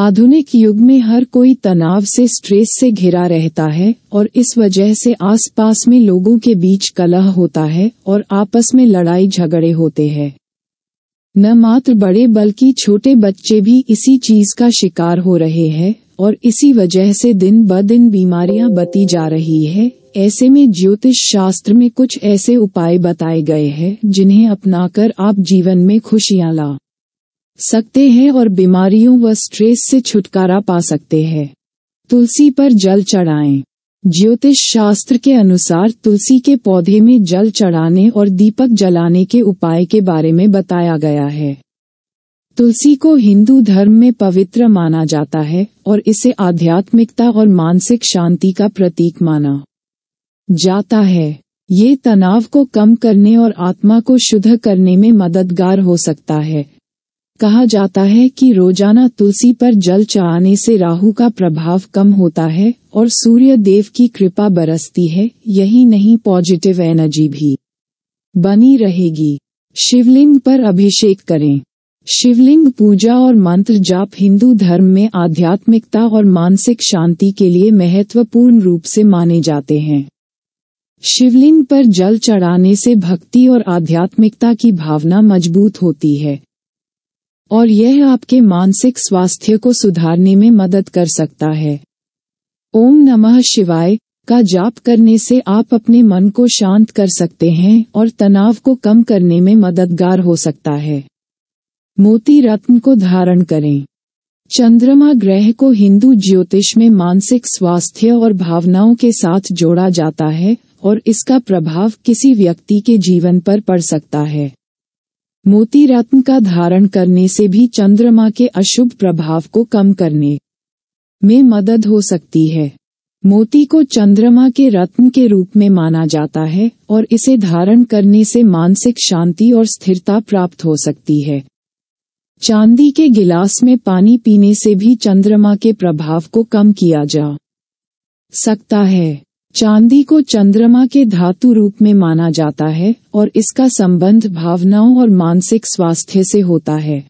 आधुनिक युग में हर कोई तनाव से स्ट्रेस से घिरा रहता है और इस वजह से आसपास में लोगों के बीच कलह होता है और आपस में लड़ाई झगड़े होते हैं न मात्र बड़े बल्कि छोटे बच्चे भी इसी चीज का शिकार हो रहे हैं और इसी वजह से दिन ब दिन बीमारियां बती जा रही है ऐसे में ज्योतिष शास्त्र में कुछ ऐसे उपाय बताए गए हैं जिन्हें अपनाकर आप जीवन में खुशियां ला सकते हैं और बीमारियों व स्ट्रेस से छुटकारा पा सकते हैं तुलसी पर जल चढ़ाएं। ज्योतिष शास्त्र के अनुसार तुलसी के पौधे में जल चढ़ाने और दीपक जलाने के उपाय के बारे में बताया गया है तुलसी को हिंदू धर्म में पवित्र माना जाता है और इसे आध्यात्मिकता और मानसिक शांति का प्रतीक माना जाता है ये तनाव को कम करने और आत्मा को शुद्ध करने में मददगार हो सकता है कहा जाता है कि रोजाना तुलसी पर जल चढ़ाने से राहु का प्रभाव कम होता है और सूर्य देव की कृपा बरसती है यही नहीं पॉजिटिव एनर्जी भी बनी रहेगी शिवलिंग पर अभिषेक करें शिवलिंग पूजा और मंत्र जाप हिंदू धर्म में आध्यात्मिकता और मानसिक शांति के लिए महत्वपूर्ण रूप से माने जाते हैं शिवलिंग पर जल चढ़ाने से भक्ति और आध्यात्मिकता की भावना मजबूत होती है और यह आपके मानसिक स्वास्थ्य को सुधारने में मदद कर सकता है ओम नमः शिवाय का जाप करने से आप अपने मन को शांत कर सकते हैं और तनाव को कम करने में मददगार हो सकता है मोती रत्न को धारण करें चंद्रमा ग्रह को हिंदू ज्योतिष में मानसिक स्वास्थ्य और भावनाओं के साथ जोड़ा जाता है और इसका प्रभाव किसी व्यक्ति के जीवन पर पड़ सकता है मोती रत्न का धारण करने से भी चंद्रमा के अशुभ प्रभाव को कम करने में मदद हो सकती है मोती को चंद्रमा के रत्न के रूप में माना जाता है और इसे धारण करने से मानसिक शांति और स्थिरता प्राप्त हो सकती है चांदी के गिलास में पानी पीने से भी चंद्रमा के प्रभाव को कम किया जा सकता है चांदी को चंद्रमा के धातु रूप में माना जाता है और इसका संबंध भावनाओं और मानसिक स्वास्थ्य से होता है